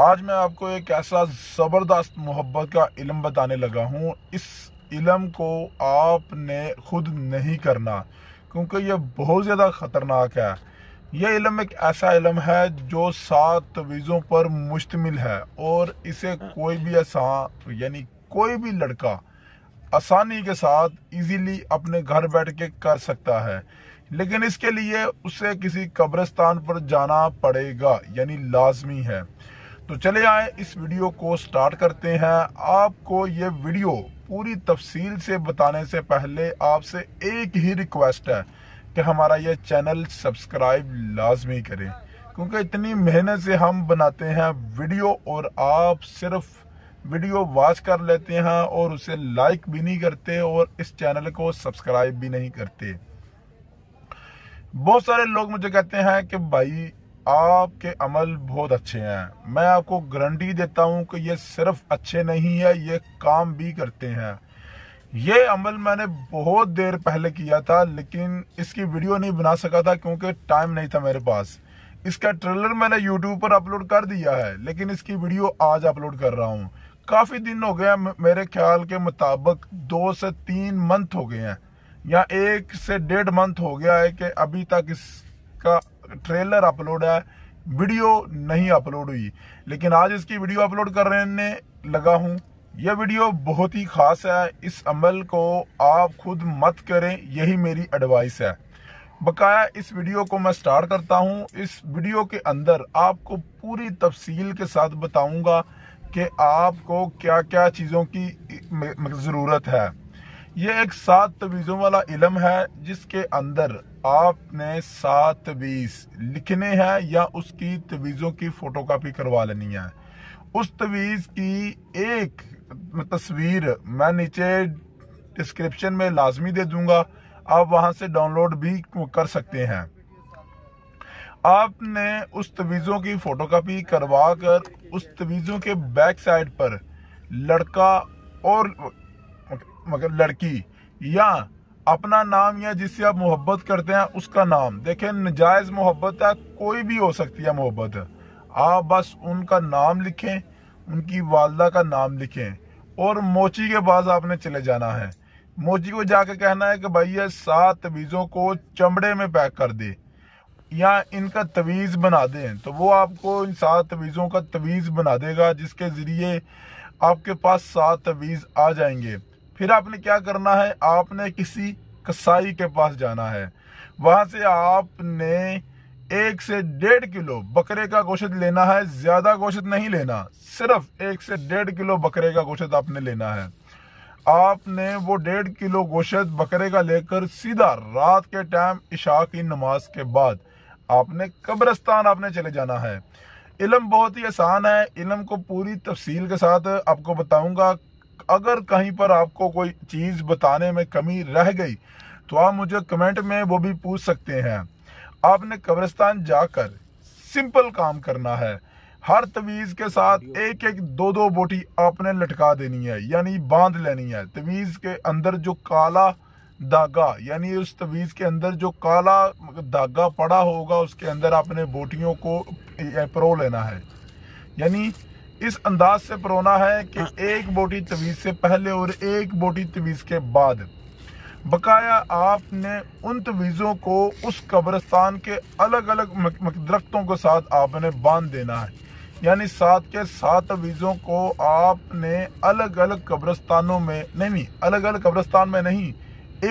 आज मैं आपको एक ऐसा ज़बरदस्त मोहब्बत का इलम बताने लगा हूँ इस इलम को आपने खुद नहीं करना क्योंकि यह बहुत ज़्यादा ख़तरनाक है यह इलम एक ऐसा इलम है जो सात तवीज़ों पर मुश्तमिल है और इसे कोई भी आसान यानी कोई भी लड़का आसानी के साथ इजीली अपने घर बैठ के कर सकता है लेकिन इसके लिए उसे किसी कब्रिस्तान पर जाना पड़ेगा यानी लाजमी है तो चले आए इस वीडियो को स्टार्ट करते हैं आपको ये वीडियो पूरी तफसील से बताने से पहले आपसे एक ही रिक्वेस्ट है कि हमारा ये चैनल सब्सक्राइब लाजमी करें क्योंकि इतनी मेहनत से हम बनाते हैं वीडियो और आप सिर्फ वीडियो वॉच कर लेते हैं और उसे लाइक भी नहीं करते और इस चैनल को सब्सक्राइब भी नहीं करते बहुत सारे लोग मुझे कहते हैं कि भाई आपके अमल बहुत अच्छे हैं मैं आपको गारंटी देता हूं कि ये सिर्फ अच्छे नहीं है ये काम भी करते हैं ये अमल मैंने बहुत देर पहले किया था लेकिन इसकी वीडियो नहीं बना सका था क्योंकि टाइम नहीं था मेरे पास इसका ट्रेलर मैंने यूट्यूब पर अपलोड कर दिया है लेकिन इसकी वीडियो आज अपलोड कर रहा हूँ काफ़ी दिन हो गया मेरे ख्याल के मुताबिक दो से तीन मंथ हो गए हैं या एक से डेढ़ मंथ हो गया है कि अभी तक इसका ट्रेलर अपलोड है वीडियो नहीं अपलोड हुई लेकिन आज इसकी वीडियो अपलोड करने लगा हूँ यह वीडियो बहुत ही खास है इस अमल को आप खुद मत करें यही मेरी एडवाइस है बकाया इस वीडियो को मैं स्टार्ट करता हूँ इस वीडियो के अंदर आपको पूरी तफसील के साथ बताऊंगा कि आपको क्या क्या चीज़ों की ज़रूरत है ये एक सात तवीज़ों वाला इलम है जिसके अंदर आपने सात तवीज़ लिखने हैं या उसकी तवीज़ों की फ़ोटोकॉपी करवा लेनी है उस तवीज़ की एक तस्वीर मैं नीचे डिस्क्रिप्शन में लाजमी दे दूंगा आप वहां से डाउनलोड भी कर सकते हैं आपने उस तवीज़ों की फ़ोटोकॉपी करवा कर उस तवीज़ों के बैक साइड पर लड़का और मगर लड़की या अपना नाम या जिससे आप मोहब्बत करते हैं उसका नाम देखें नजायज़ मोहब्बत है कोई भी हो सकती है मोहब्बत आप बस उनका नाम लिखें उनकी वालदा का नाम लिखें और मोची के पास आपने चले जाना है मोची को जाके कहना है कि भाई ये सात तवीज़ों को चमड़े में पैक कर दे या इनका तवीज़ बना दें तो वो आपको इन सात तवीज़ों का तवीज़ बना देगा जिसके ज़रिए आपके पास सात तवीज़ आ जाएंगे फिर आपने क्या करना है आपने किसी कसाई के पास जाना है वहां से आपने एक से डेढ़ किलो बकरे का गोश्त लेना है ज्यादा गोश्त नहीं लेना सिर्फ एक से डेढ़ किलो बकरे का गोश्त आपने लेना है आपने वो डेढ़ किलो गोश्त बकरे का लेकर सीधा रात के टाइम इशा की नमाज के बाद आपने कब्रस्तान आपने चले जाना है इलम बहुत ही आसान है इलम को पूरी तफसील के साथ आपको बताऊंगा अगर कहीं पर आपको कोई चीज़ बताने में कमी रह गई तो आप मुझे कमेंट में वो भी पूछ सकते हैं आपने कब्रिस्तान जाकर सिंपल काम करना है हर तवीज़ के साथ एक एक दो दो बोटी आपने लटका देनी है यानी बांध लेनी है तवीज़ के अंदर जो काला धागा यानी उस तवीज़ के अंदर जो काला धागा पड़ा होगा उसके अंदर आपने बोटियों को प्रो लेना है यानी इस अंदाज से परोना है कि हाँ। एक बोटी तवीज़ से पहले और एक बोटी तवीज़ के बाद बकाया आपने उन तवीज़ों को उस कब्रस्तान के अलग अलग दरख्तों के साथ आपने बांध देना है यानी सात के सात तवीज़ों को आपने अलग अलग कब्रस्तानों में नहीं अलग अलग कब्रस्तान में नहीं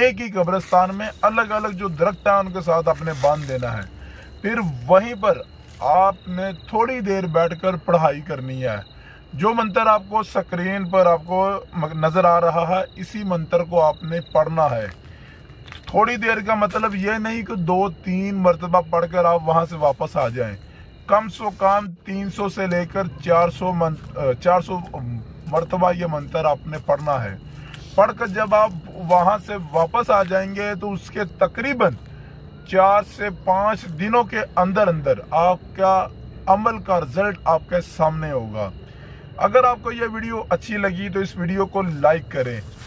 एक ही कब्रस्तान में अलग अलग जो दरख्त हैं उनके साथ आपने बांध देना है फिर वहीं पर आपने थोड़ी देर बैठकर पढ़ाई करनी है जो मंत्र आपको स्क्रीन पर आपको नज़र आ रहा है इसी मंत्र को आपने पढ़ना है थोड़ी देर का मतलब ये नहीं कि दो तीन मरतबा पढ़कर आप वहाँ से वापस आ जाएं कम से कम 300 से लेकर 400 मंत्र 400 मरतबा ये मंत्र आपने पढ़ना है पढ़कर जब आप वहाँ से वापस आ जाएंगे तो उसके तकरीबन चार से पांच दिनों के अंदर अंदर आपका अमल का रिजल्ट आपके सामने होगा अगर आपको यह वीडियो अच्छी लगी तो इस वीडियो को लाइक करें